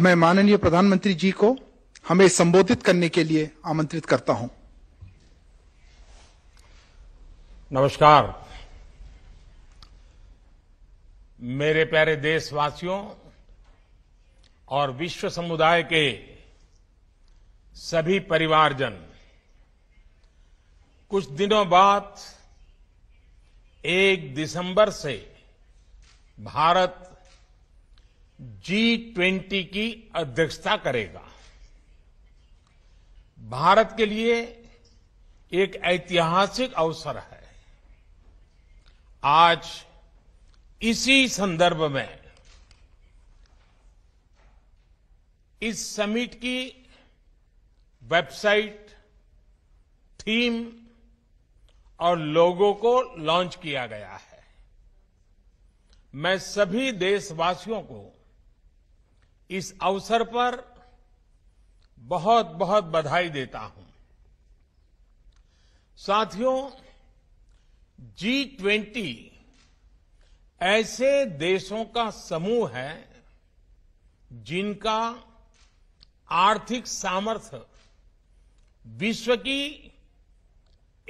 अब मैं माननीय प्रधानमंत्री जी को हमें संबोधित करने के लिए आमंत्रित करता हूं नमस्कार मेरे प्यारे देशवासियों और विश्व समुदाय के सभी परिवारजन कुछ दिनों बाद एक दिसंबर से भारत जी ट्वेंटी की अध्यक्षता करेगा भारत के लिए एक ऐतिहासिक अवसर है आज इसी संदर्भ में इस समिट की वेबसाइट थीम और लोगों को लॉन्च किया गया है मैं सभी देशवासियों को इस अवसर पर बहुत बहुत बधाई देता हूं साथियों जी ट्वेंटी ऐसे देशों का समूह है जिनका आर्थिक सामर्थ्य विश्व की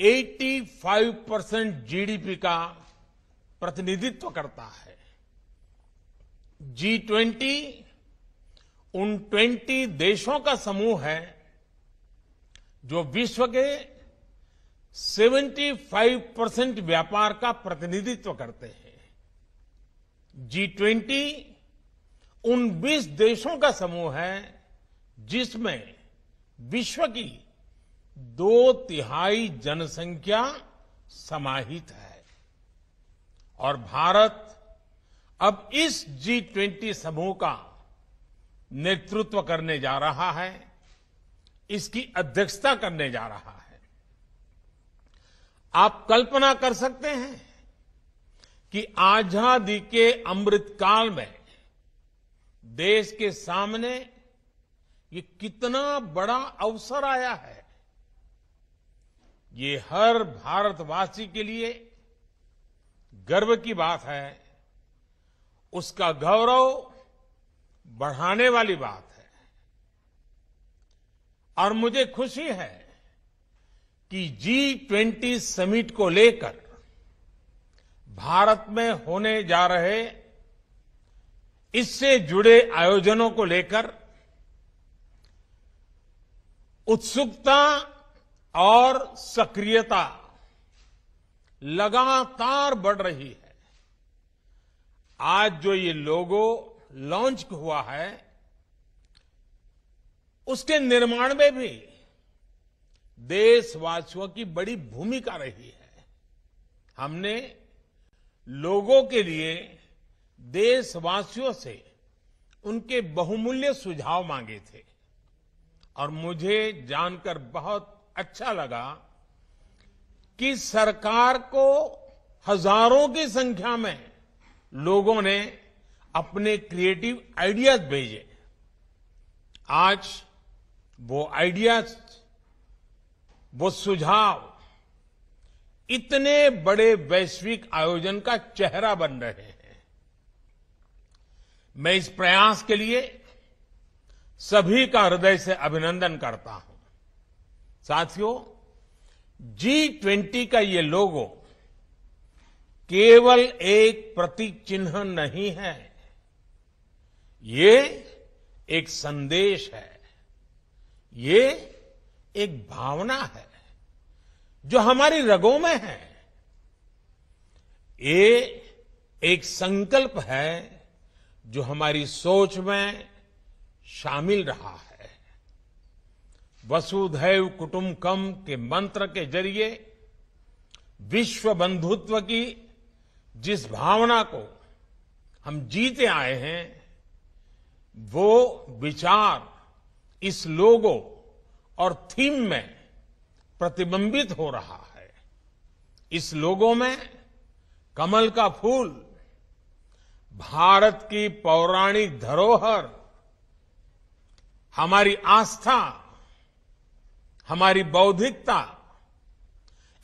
85 परसेंट जीडीपी का प्रतिनिधित्व करता है जी ट्वेंटी उन 20 देशों का समूह है जो विश्व के 75 परसेंट व्यापार का प्रतिनिधित्व करते हैं जी ट्वेंटी उन 20 देशों का समूह है जिसमें विश्व की दो तिहाई जनसंख्या समाहित है और भारत अब इस जी ट्वेंटी समूह का नेतृत्व करने जा रहा है इसकी अध्यक्षता करने जा रहा है आप कल्पना कर सकते हैं कि आजादी के अमृतकाल में देश के सामने ये कितना बड़ा अवसर आया है ये हर भारतवासी के लिए गर्व की बात है उसका गौरव बढ़ाने वाली बात है और मुझे खुशी है कि जी ट्वेंटी समिट को लेकर भारत में होने जा रहे इससे जुड़े आयोजनों को लेकर उत्सुकता और सक्रियता लगातार बढ़ रही है आज जो ये लोगों लॉन्च हुआ है उसके निर्माण में भी देशवासियों की बड़ी भूमिका रही है हमने लोगों के लिए देशवासियों से उनके बहुमूल्य सुझाव मांगे थे और मुझे जानकर बहुत अच्छा लगा कि सरकार को हजारों की संख्या में लोगों ने अपने क्रिएटिव आइडियाज भेजे आज वो आइडियाज वो सुझाव इतने बड़े वैश्विक आयोजन का चेहरा बन रहे हैं मैं इस प्रयास के लिए सभी का हृदय से अभिनंदन करता हूं साथियों जी ट्वेंटी का ये लोगो केवल एक प्रतीक चिन्ह नहीं है ये एक संदेश है ये एक भावना है जो हमारी रगों में है ये एक संकल्प है जो हमारी सोच में शामिल रहा है वसुधैव कुटुंबकम के मंत्र के जरिए विश्व बंधुत्व की जिस भावना को हम जीते आए हैं वो विचार इस लोगो और थीम में प्रतिबिंबित हो रहा है इस लोगों में कमल का फूल भारत की पौराणिक धरोहर हमारी आस्था हमारी बौद्धिकता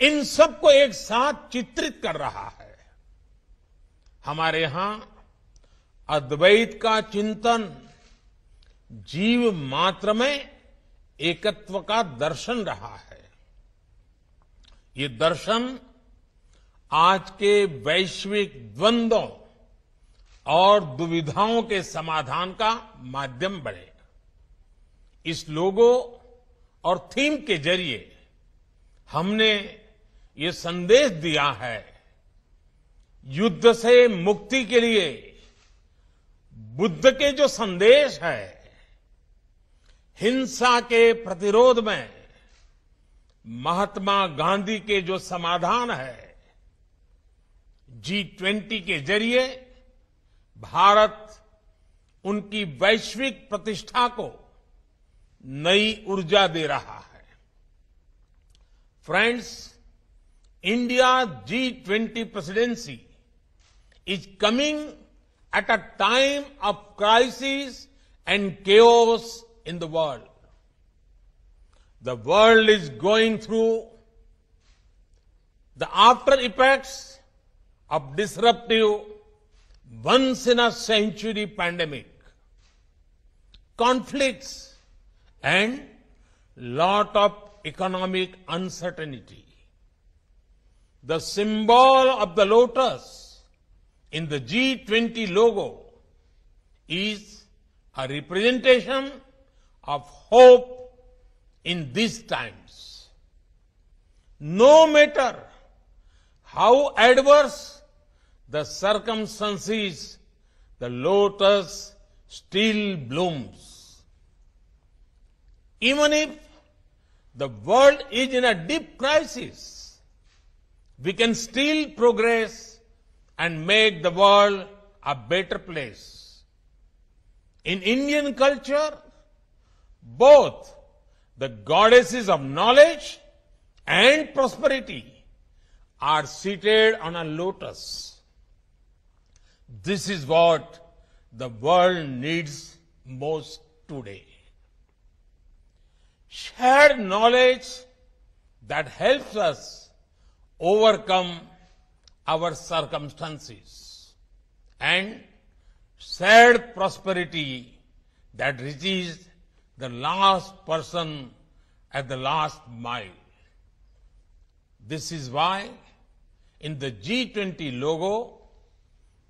इन सबको एक साथ चित्रित कर रहा है हमारे यहां अद्वैत का चिंतन जीव मात्र में एकत्व का दर्शन रहा है ये दर्शन आज के वैश्विक द्वंद्वों और दुविधाओं के समाधान का माध्यम बने इस लोगो और थीम के जरिए हमने ये संदेश दिया है युद्ध से मुक्ति के लिए बुद्ध के जो संदेश है हिंसा के प्रतिरोध में महात्मा गांधी के जो समाधान है जी ट्वेंटी के जरिए भारत उनकी वैश्विक प्रतिष्ठा को नई ऊर्जा दे रहा है friends India G twenty presidency is coming at a time of crisis and chaos in the world. The world is going through the after effects of disruptive once in a century pandemic, conflicts and lot of economic uncertainty. The symbol of the lotus in the G20 logo is a representation of hope in these times. No matter how adverse the circumstances, the lotus still blooms. Even if the world is in a deep crisis, we can still progress and make the world a better place. In Indian culture, both the goddesses of knowledge and prosperity are seated on a lotus. This is what the world needs most today. Share knowledge that helps us overcome our circumstances and shared prosperity that reaches the last person at the last mile. This is why in the G20 logo,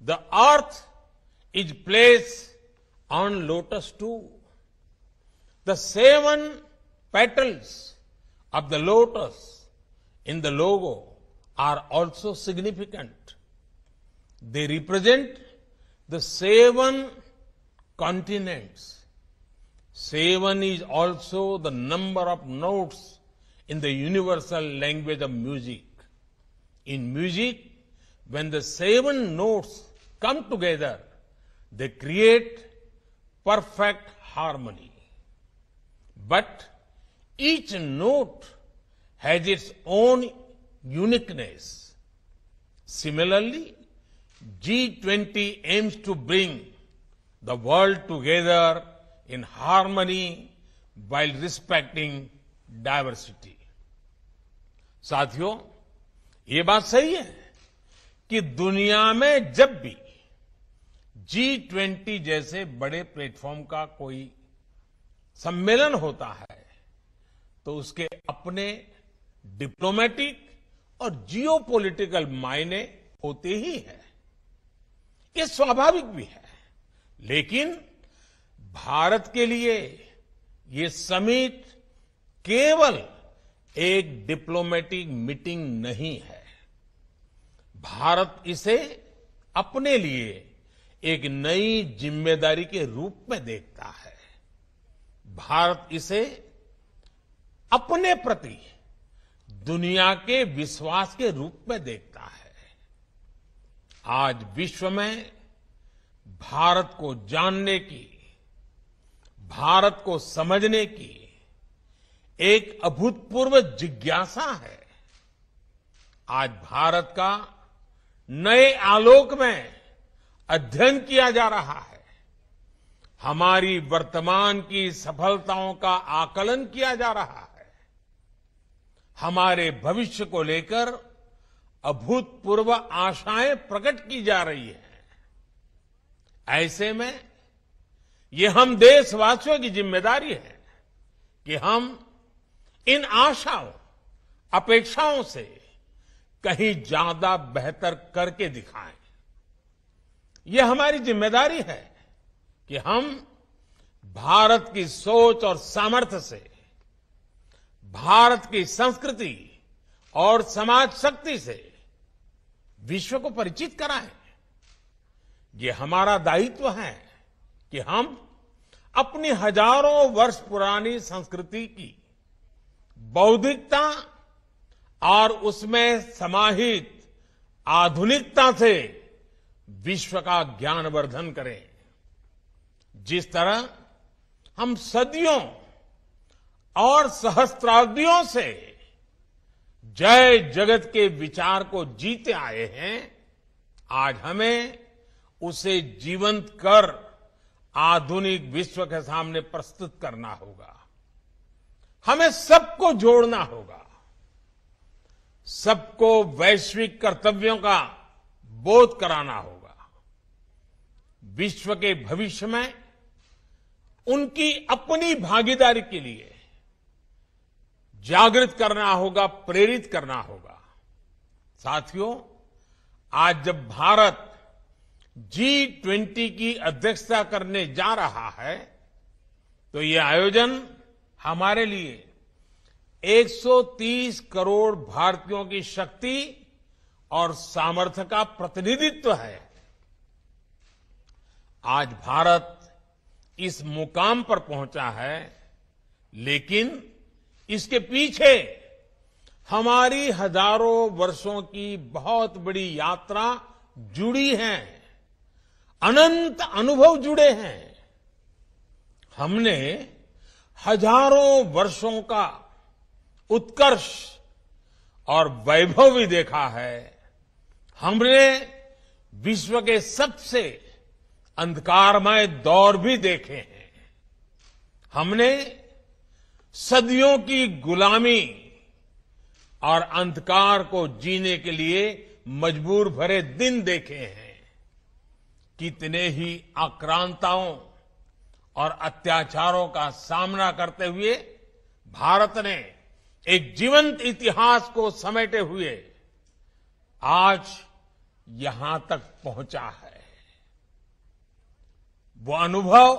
the earth is placed on lotus too. The seven petals of the lotus in the logo are also significant. They represent the seven continents Seven is also the number of notes in the universal language of music. In music, when the seven notes come together, they create perfect harmony. But each note has its own uniqueness. Similarly, G20 aims to bring the world together in harmony while respecting diversity. साथियों ये बात सही है कि दुनिया में जब भी जी ट्वेंटी जैसे बड़े प्लेटफॉर्म का कोई सम्मेलन होता है तो उसके अपने डिप्लोमेटिक और जियो मायने होते ही हैं ये स्वाभाविक भी है लेकिन भारत के लिए ये समिट केवल एक डिप्लोमेटिक मीटिंग नहीं है भारत इसे अपने लिए एक नई जिम्मेदारी के रूप में देखता है भारत इसे अपने प्रति दुनिया के विश्वास के रूप में देखता है आज विश्व में भारत को जानने की भारत को समझने की एक अभूतपूर्व जिज्ञासा है आज भारत का नए आलोक में अध्ययन किया जा रहा है हमारी वर्तमान की सफलताओं का आकलन किया जा रहा है हमारे भविष्य को लेकर अभूतपूर्व आशाएं प्रकट की जा रही हैं ऐसे में ये हम देशवासियों की जिम्मेदारी है कि हम इन आशाओं अपेक्षाओं से कहीं ज्यादा बेहतर करके दिखाएं यह हमारी जिम्मेदारी है कि हम भारत की सोच और सामर्थ्य से भारत की संस्कृति और समाज शक्ति से विश्व को परिचित कराएं ये हमारा दायित्व है कि हम अपनी हजारों वर्ष पुरानी संस्कृति की बौद्धिकता और उसमें समाहित आधुनिकता से विश्व का ज्ञानवर्धन करें जिस तरह हम सदियों और सहस्त्राब्दियों से जय जगत के विचार को जीते आए हैं आज हमें उसे जीवंत कर आधुनिक विश्व के सामने प्रस्तुत करना होगा हमें सबको जोड़ना होगा सबको वैश्विक कर्तव्यों का बोध कराना होगा विश्व के भविष्य में उनकी अपनी भागीदारी के लिए जागृत करना होगा प्रेरित करना होगा साथियों आज जब भारत जी ट्वेंटी की अध्यक्षता करने जा रहा है तो ये आयोजन हमारे लिए 130 करोड़ भारतीयों की शक्ति और सामर्थ्य का प्रतिनिधित्व है आज भारत इस मुकाम पर पहुंचा है लेकिन इसके पीछे हमारी हजारों वर्षों की बहुत बड़ी यात्रा जुड़ी है अनंत अनुभव जुड़े हैं हमने हजारों वर्षों का उत्कर्ष और वैभव भी देखा है हमने विश्व के सबसे अंधकारमय दौर भी देखे हैं हमने सदियों की गुलामी और अंधकार को जीने के लिए मजबूर भरे दिन देखे हैं कितने ही आक्रांताओं और अत्याचारों का सामना करते हुए भारत ने एक जीवंत इतिहास को समेटे हुए आज यहां तक पहुंचा है वो अनुभव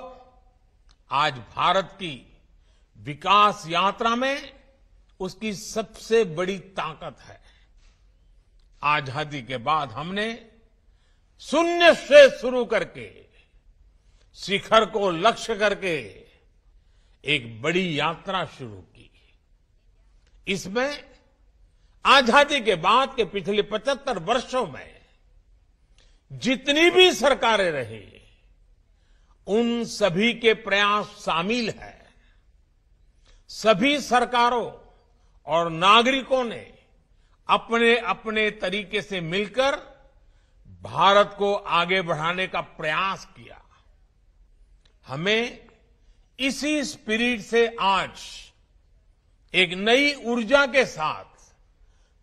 आज भारत की विकास यात्रा में उसकी सबसे बड़ी ताकत है आजादी के बाद हमने शून्य से शुरू करके शिखर को लक्ष्य करके एक बड़ी यात्रा शुरू की इसमें आजादी के बाद के पिछले 75 वर्षों में जितनी भी सरकारें रही उन सभी के प्रयास शामिल है सभी सरकारों और नागरिकों ने अपने अपने तरीके से मिलकर भारत को आगे बढ़ाने का प्रयास किया हमें इसी स्पिरिट से आज एक नई ऊर्जा के साथ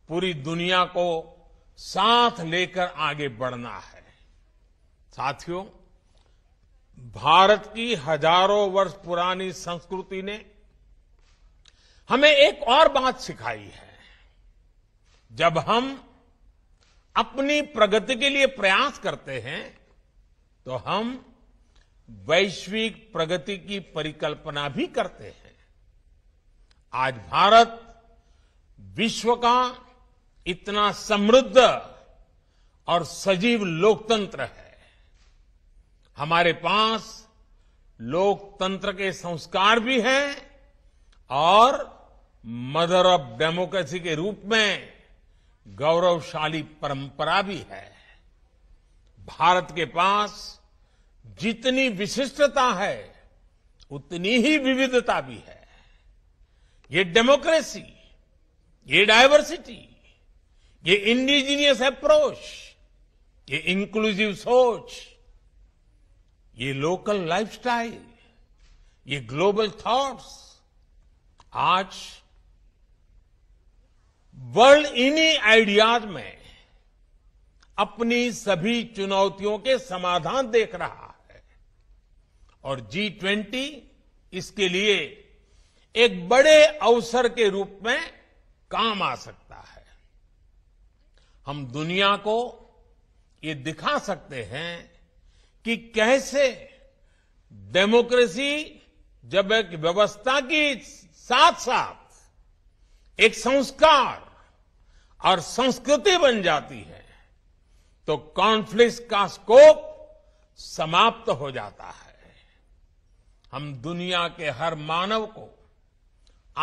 पूरी दुनिया को साथ लेकर आगे बढ़ना है साथियों भारत की हजारों वर्ष पुरानी संस्कृति ने हमें एक और बात सिखाई है जब हम अपनी प्रगति के लिए प्रयास करते हैं तो हम वैश्विक प्रगति की परिकल्पना भी करते हैं आज भारत विश्व का इतना समृद्ध और सजीव लोकतंत्र है हमारे पास लोकतंत्र के संस्कार भी हैं और मदर ऑफ डेमोक्रेसी के रूप में गौरवशाली परंपरा भी है भारत के पास जितनी विशिष्टता है उतनी ही विविधता भी है ये डेमोक्रेसी ये डायवर्सिटी ये इंडिजीनियस अप्रोच ये इंक्लूसिव सोच ये लोकल लाइफस्टाइल ये ग्लोबल थॉट्स आज वर्ल्ड इन्हीं आइडियाज में अपनी सभी चुनौतियों के समाधान देख रहा है और जी ट्वेंटी इसके लिए एक बड़े अवसर के रूप में काम आ सकता है हम दुनिया को ये दिखा सकते हैं कि कैसे डेमोक्रेसी जब एक व्यवस्था की साथ साथ एक संस्कार और संस्कृति बन जाती है तो कॉन्फ्लिक्ट का स्कोप समाप्त हो जाता है हम दुनिया के हर मानव को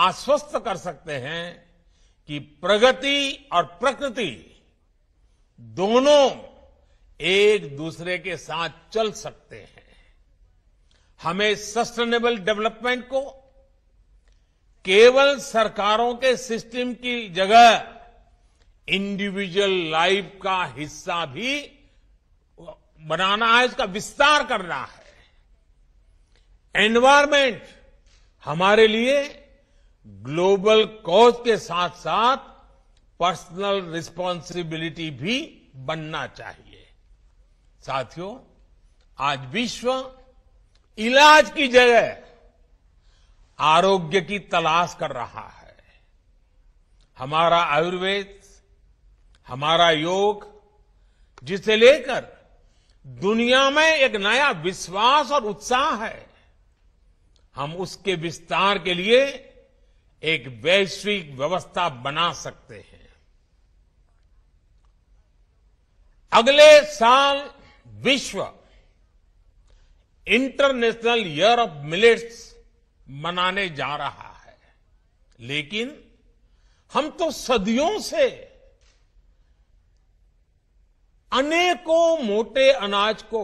आश्वस्त कर सकते हैं कि प्रगति और प्रकृति दोनों एक दूसरे के साथ चल सकते हैं हमें सस्टेनेबल डेवलपमेंट को केवल सरकारों के सिस्टम की जगह इंडिविजुअल लाइफ का हिस्सा भी बनाना है इसका विस्तार करना है एनवायरमेंट हमारे लिए ग्लोबल कॉज के साथ साथ पर्सनल रिस्पॉन्सिबिलिटी भी बनना चाहिए साथियों आज विश्व इलाज की जगह आरोग्य की तलाश कर रहा है हमारा आयुर्वेद हमारा योग जिसे लेकर दुनिया में एक नया विश्वास और उत्साह है हम उसके विस्तार के लिए एक वैश्विक व्यवस्था बना सकते हैं अगले साल विश्व इंटरनेशनल ईयर ऑफ मिलेट्स मनाने जा रहा है लेकिन हम तो सदियों से अनेकों मोटे अनाज को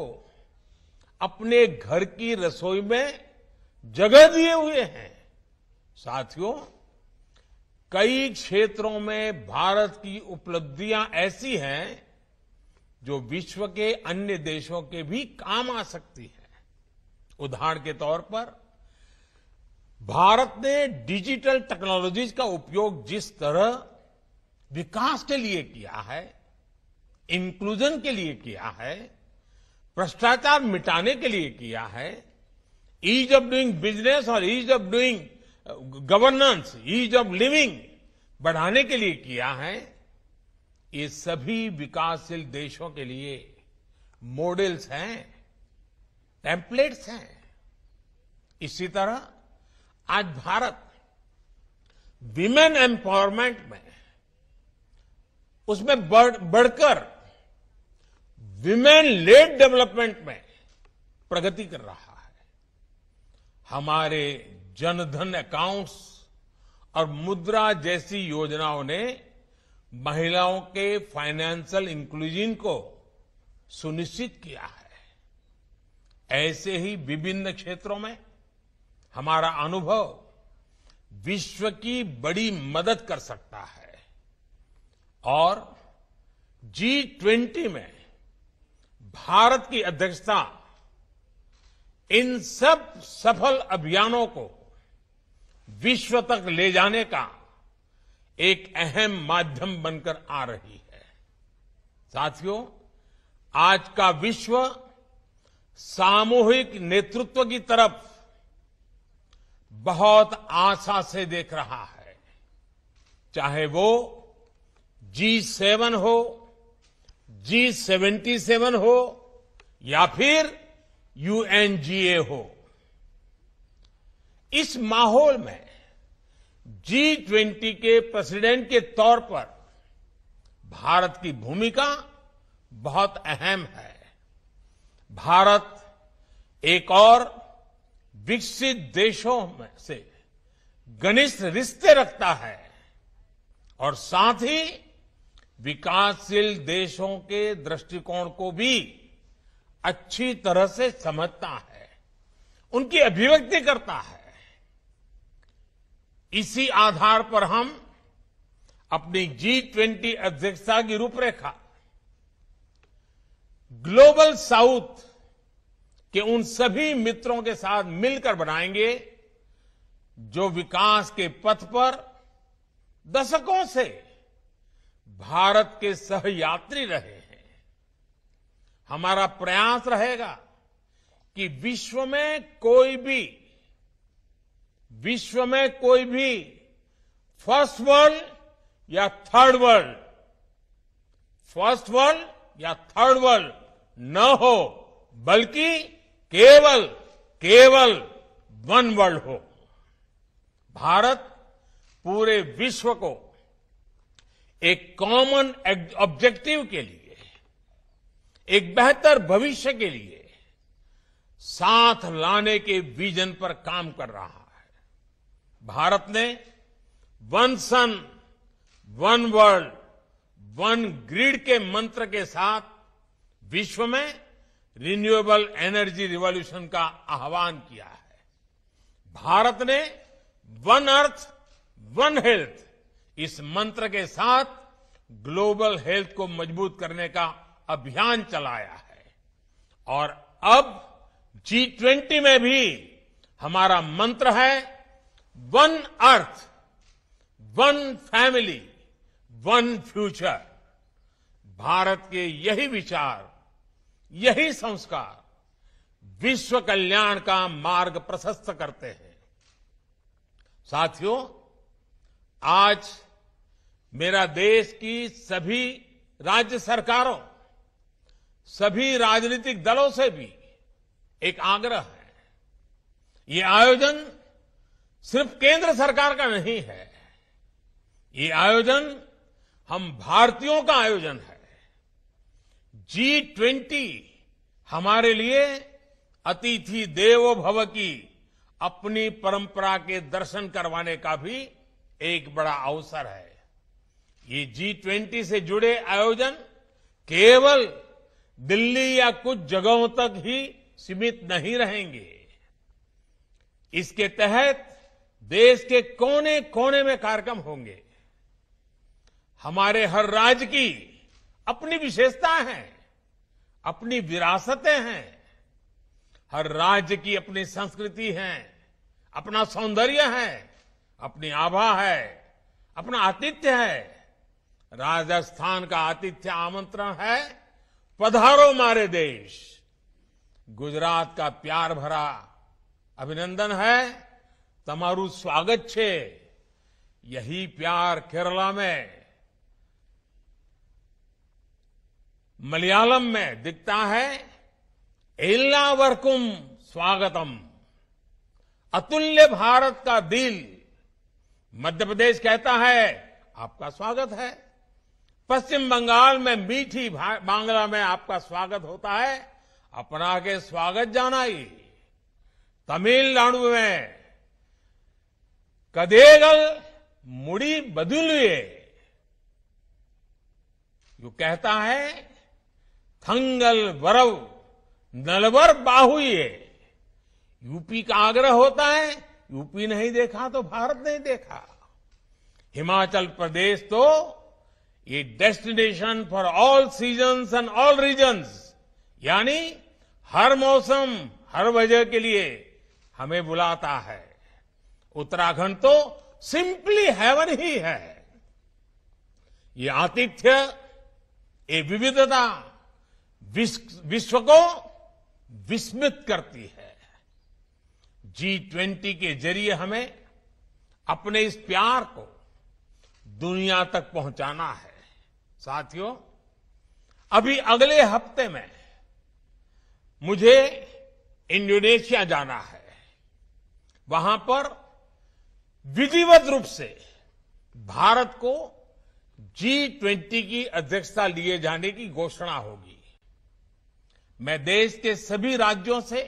अपने घर की रसोई में जगह दिए हुए हैं साथियों कई क्षेत्रों में भारत की उपलब्धियां ऐसी हैं जो विश्व के अन्य देशों के भी काम आ सकती हैं उदाहरण के तौर पर भारत ने डिजिटल टेक्नोलॉजीज का उपयोग जिस तरह विकास के लिए किया है इंक्लूजन के लिए किया है भ्रष्टाचार मिटाने के लिए किया है ईज ऑफ डूइंग बिजनेस और ease of doing governance ease of living बढ़ाने के लिए किया है ये सभी विकासशील देशों के लिए मॉडल्स हैं टेम्पलेट्स हैं इसी तरह आज भारत विमेन एम्पावरमेंट में उसमें बढ़कर विमेन लेड डेवलपमेंट में प्रगति कर रहा है हमारे जनधन अकाउंट्स और मुद्रा जैसी योजनाओं ने महिलाओं के फाइनेंशियल इंक्लूजन को सुनिश्चित किया है ऐसे ही विभिन्न क्षेत्रों में हमारा अनुभव विश्व की बड़ी मदद कर सकता है और जी ट्वेंटी में भारत की अध्यक्षता इन सब सफल अभियानों को विश्व तक ले जाने का एक अहम माध्यम बनकर आ रही है साथियों आज का विश्व सामूहिक नेतृत्व की तरफ बहुत आशा से देख रहा है चाहे वो जी सेवन हो जी सेवेंटी सेवन हो या फिर यूएनजीए हो इस माहौल में जी ट्वेंटी के प्रेसिडेंट के तौर पर भारत की भूमिका बहुत अहम है भारत एक और विकसित देशों में से घनिष्ठ रिश्ते रखता है और साथ ही विकासशील देशों के दृष्टिकोण को भी अच्छी तरह से समझता है उनकी अभिव्यक्ति करता है इसी आधार पर हम अपनी जी ट्वेंटी अध्यक्षता की रूपरेखा ग्लोबल साउथ के उन सभी मित्रों के साथ मिलकर बनाएंगे जो विकास के पथ पर दशकों से भारत के सहयात्री रहे हैं हमारा प्रयास रहेगा कि विश्व में कोई भी विश्व में कोई भी फर्स्ट वर्ल्ड या थर्ड वर्ल्ड फर्स्ट वर्ल्ड या थर्ड वर्ल्ड न हो बल्कि केवल केवल वन वर्ल्ड हो भारत पूरे विश्व को एक कॉमन ऑब्जेक्टिव के लिए एक बेहतर भविष्य के लिए साथ लाने के विजन पर काम कर रहा है भारत ने one sun one world one grid के मंत्र के साथ विश्व में रिन्यूएबल एनर्जी रिवॉल्यूशन का आह्वान किया है भारत ने वन अर्थ वन हेल्थ इस मंत्र के साथ ग्लोबल हेल्थ को मजबूत करने का अभियान चलाया है और अब जी ट्वेंटी में भी हमारा मंत्र है one earth one family one future Bharat के यही विचार यही संस्कार विश्व कल्याण का मार्ग प्रशस्त करते हैं साथियों आज मेरा देश की सभी राज्य सरकारों सभी राजनीतिक दलों से भी एक आग्रह है ये आयोजन सिर्फ केंद्र सरकार का नहीं है ये आयोजन हम भारतीयों का आयोजन है जी ट्वेंटी हमारे लिए अतिथि देवो भव की अपनी परंपरा के दर्शन करवाने का भी एक बड़ा अवसर है ये जी ट्वेंटी से जुड़े आयोजन केवल दिल्ली या कुछ जगहों तक ही सीमित नहीं रहेंगे इसके तहत देश के कोने कोने में कार्यक्रम होंगे हमारे हर राज्य की अपनी विशेषता है अपनी विरासतें हैं हर राज्य की अपनी संस्कृति है अपना सौंदर्य है अपनी आभा है अपना आतिथ्य है राजस्थान का आतिथ्य आमंत्रण है पधारो मारे देश गुजरात का प्यार भरा अभिनंदन है तमरु स्वागत छे यही प्यार केरला में मलयालम में दिखता है एल्लावरकुम स्वागतम अतुल्य भारत का दिल मध्य प्रदेश कहता है आपका स्वागत है पश्चिम बंगाल में मीठी बांग्ला में आपका स्वागत होता है अपना के स्वागत जाना ही तमिलनाडु में कदेगल मुड़ी बदुलुए जो कहता है थंगल वरव नलवर बाहुए यूपी का आग्रह होता है यूपी नहीं देखा तो भारत नहीं देखा हिमाचल प्रदेश तो ये destination for all seasons and all reasons यानी हर मौसम हर वजह के लिए हमें बुलाता है उत्तराखंड तो सिंपली हेवन ही है ये आतिथ्य ये विविधता विश्व को विस्मित करती है जी ट्वेंटी के जरिए हमें अपने इस प्यार को दुनिया तक पहुंचाना है साथियों अभी अगले हफ्ते में मुझे इंडोनेशिया जाना है वहां पर विधिवत रूप से भारत को जी ट्वेंटी की अध्यक्षता लिए जाने की घोषणा होगी मैं देश के सभी राज्यों से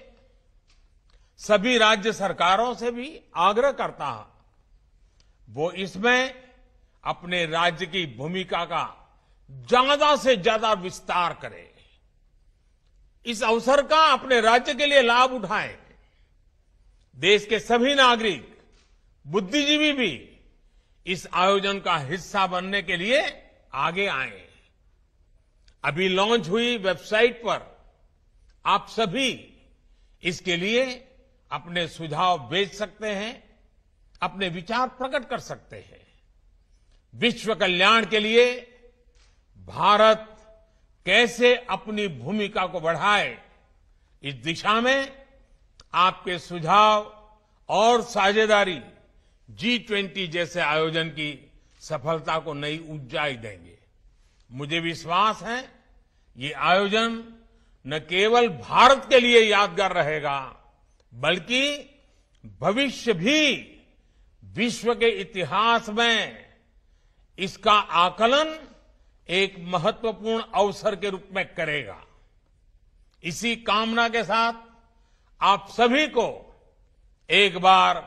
सभी राज्य सरकारों से भी आग्रह करता हूं वो इसमें अपने राज्य की भूमिका का ज्यादा से ज्यादा विस्तार करें इस अवसर का अपने राज्य के लिए लाभ उठाएं देश के सभी नागरिक बुद्धिजीवी भी इस आयोजन का हिस्सा बनने के लिए आगे आए अभी लॉन्च हुई वेबसाइट पर आप सभी इसके लिए अपने सुझाव भेज सकते हैं अपने विचार प्रकट कर सकते हैं विश्व कल्याण के लिए भारत कैसे अपनी भूमिका को बढ़ाए इस दिशा में आपके सुझाव और साझेदारी जी ट्वेंटी जैसे आयोजन की सफलता को नई ऊंचाई देंगे मुझे विश्वास है ये आयोजन न केवल भारत के लिए यादगार रहेगा बल्कि भविष्य भी विश्व के इतिहास में इसका आकलन एक महत्वपूर्ण अवसर के रूप में करेगा इसी कामना के साथ आप सभी को एक बार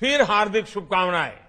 फिर हार्दिक शुभकामनाएं